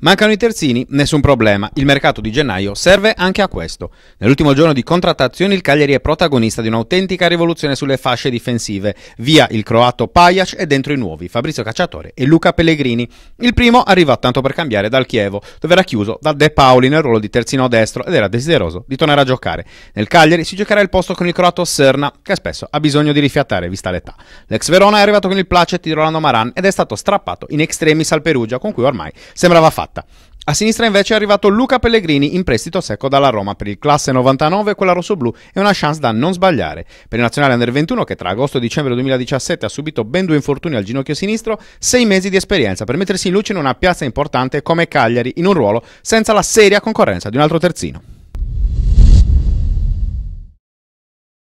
Mancano i terzini, nessun problema. Il mercato di gennaio serve anche a questo. Nell'ultimo giorno di contrattazione il Cagliari è protagonista di un'autentica rivoluzione sulle fasce difensive. Via il croato Pajac e dentro i nuovi Fabrizio Cacciatore e Luca Pellegrini. Il primo arriva tanto per cambiare dal Chievo, dove era chiuso da De Paoli nel ruolo di terzino destro ed era desideroso di tornare a giocare. Nel Cagliari si giocherà il posto con il croato Serna, che spesso ha bisogno di rifiattare vista l'età. L'ex Verona è arrivato con il placet di Rolando Maran ed è stato strappato in extremis al Perugia, con cui ormai sembrava fatto fatta. A sinistra invece è arrivato Luca Pellegrini in prestito secco dalla Roma per il classe 99, quella rossoblù è una chance da non sbagliare. Per il nazionale under 21 che tra agosto e dicembre 2017 ha subito ben due infortuni al ginocchio sinistro, sei mesi di esperienza per mettersi in luce in una piazza importante come Cagliari in un ruolo senza la seria concorrenza di un altro terzino.